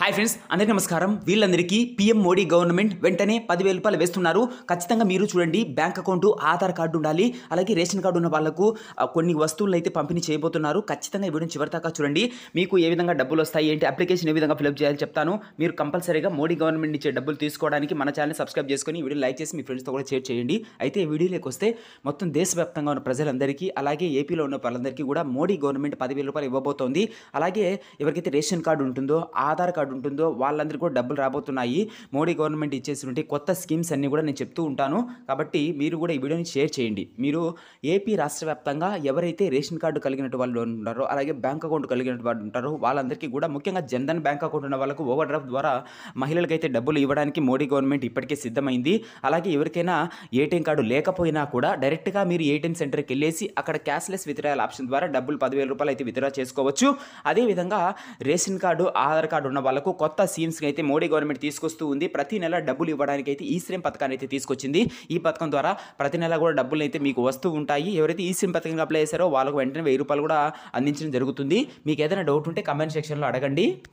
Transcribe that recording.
hi friends అందరికీ నమస్కారం వీళ్ళందరికీ పీఎం మోడీ గవర్నమెంట్ వెంటనే పదివేల రూపాయలు వేస్తున్నారు ఖచ్చితంగా మీరు చూడండి బ్యాంక్ అకౌంట్ ఆధార్ కార్డు ఉండాలి అలాగే రేషన్ కార్డు ఉన్న వాళ్ళకు కొన్ని వస్తువులను అయితే పంపిణీ చేయబోతున్నారు ఖచ్చితంగా ఇవ్వడం చివరిదాకా చూడండి మీకు ఏ విధంగా డబ్బులు వస్తాయి ఏంటి అప్లికేషన్ ఏ విధంగా ఫిలప్ చేయాలి చెప్తాను మీరు కంపల్సరీగా మోడీ గవర్నమెంట్ నుంచి డబ్బులు తీసుకోవడానికి మన ఛానల్ సబ్స్క్రైబ్ చేసుకొని వీడియో లైక్ చేసి మీ ఫ్రెండ్స్తో కూడా షేర్ చేయండి అయితే ఈ వీడియోలోకి వస్తే మొత్తం దేశవ్యాప్తంగా ఉన్న ప్రజలందరికీ అలాగే ఏపీలో ఉన్న వాళ్ళందరికీ కూడా మోడీ గవర్నమెంట్ పదివేల రూపాయలు ఇవ్వబోతోంది అలాగే ఎవరికైతే రేషన్ కార్డు ఉంటుందో ఆధార్ కార్డు కార్డు ఉంటుందో వాళ్ళందరికీ కూడా డబ్బులు రాబోతున్నాయి మోడీ గవర్నమెంట్ ఇచ్చేసినటువంటి కొత్త స్కీమ్స్ అన్నీ కూడా నేను చెప్తూ ఉంటాను కాబట్టి మీరు కూడా ఈ వీడియోని షేర్ చేయండి మీరు ఏపీ రాష్ట్ర వ్యాప్తంగా ఎవరైతే రేషన్ కార్డు కలిగినట్టు వాళ్ళు ఉంటారో అలాగే బ్యాంక్ అకౌంట్ కలిగినట్టు వాళ్ళు ఉంటారో వాళ్ళందరికీ కూడా ముఖ్యంగా జన్ధన్ బ్యాంక్ అకౌంట్ ఉన్న వాళ్ళకు ఓవర్ డ్రాఫ్ట్ ద్వారా మహిళలకైతే డబ్బులు ఇవ్వడానికి మోడీ గవర్నమెంట్ ఇప్పటికే సిద్ధమైంది అలాగే ఎవరికైనా ఏటీఎం కార్డు లేకపోయినా కూడా డైరెక్ట్గా మీరు ఏటీఎం సెంటర్కి వెళ్ళేసి అక్కడ క్యాష్లెస్ విత్డ్రాయల్ ఆప్షన్ ద్వారా డబ్బులు పదివేల రూపాయలు అయితే విత్డ్రా చేసుకోవచ్చు అదేవిధంగా రేషన్ కార్డు ఆధార్ కార్డు ఉన్న వాళ్ళ కుటుంబాలకు కొత్త స్కీమ్స్కి అయితే మోడీ గవర్నమెంట్ తీసుకొస్తూ ఉంది ప్రతి నెల డబ్బులు ఇవ్వడానికి అయితే ఈ శ్రీమ్ పథకాన్ని అయితే తీసుకొచ్చింది ఈ పథకం ద్వారా ప్రతి నెల కూడా డబ్బులు అయితే మీకు వస్తూ ఉంటాయి ఎవరైతే ఈ శ్రీ పథకం అప్లై చేశారో వాళ్ళకు వెంటనే వెయ్యి రూపాయలు కూడా అందించడం జరుగుతుంది మీకు ఏదైనా డౌట్ ఉంటే కమెంట్ సెక్షన్లో అడగండి